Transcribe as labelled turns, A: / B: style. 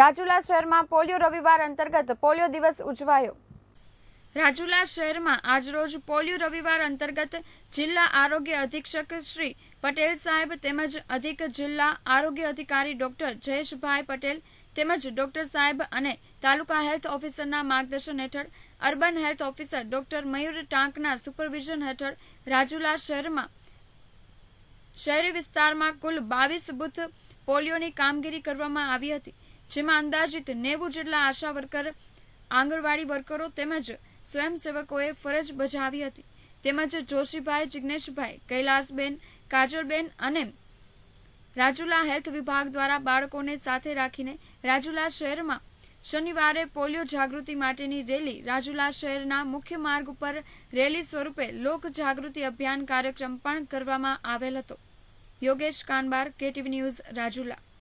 A: રાજુલા શહેરમાં પોલિયો રવિવાર અંતર્ગત પોલિયો દિવસ ઉજવાયો રાજુલા શહેરમાં આજરોજ પોલિયો રવિવાર અંતર્ગત જિલ્લા આરોગ્ય અધિક્ષક શ્રી પટેલ સાહેબ તેમજ અધિક જિલ્લા આરોગ્ય અધિકારી ડોક્ટર જયેશભાઈ પટેલ તેમજ ડોક્ટર સાહેબ અને તાલુકા હેલ્થ ઓફિસરના માર્ગદર્શન હેઠળ urban health officer doctor Mayur ટાંકના સુપરવિઝન હેઠળ રાજુલા શહેરમાં શહેરી વિસ્તારમાં કુલ બાવીસ બુથ પોલિયોની કામગીરી કરવામાં આવી હતી જેમાં અંદાજિત નેવું જેટલા આશા વર્કર આંગણવાડી વર્કરો તેમજ સ્વયંસેવકોએ ફરજ બજાવી હતી તેમજ જોશીભાઈ જિજ્ઞેશભાઈ કૈલાસબેન કાજલબેન અને રાજુલા હેલ્થ વિભાગ દ્વારા બાળકોને સાથે રાખીને રાજુલા શહેરમાં શનિવારે પોલિયો જાગૃતિ માટેની રેલી રાજુલા શહેરના મુખ્ય માર્ગ ઉપર રેલી સ્વરૂપે લોક જાગૃતિ અભિયાન કાર્યક્રમ પણ કરવામાં આવેલ હતો યોગેશ કાનબાર કેટીવી ન્યૂઝ રાજુલા